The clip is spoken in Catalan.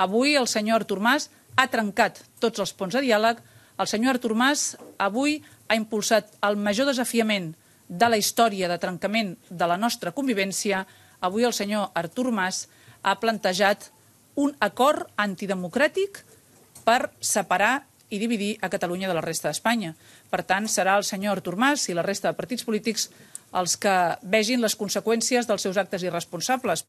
Avui el senyor Artur Mas ha trencat tots els ponts de diàleg. El senyor Artur Mas avui ha impulsat el major desafiament de la història de trencament de la nostra convivència. Avui el senyor Artur Mas ha plantejat un acord antidemocràtic per separar i dividir a Catalunya de la resta d'Espanya. Per tant, serà el senyor Artur Mas i la resta de partits polítics els que vegin les conseqüències dels seus actes irresponsables.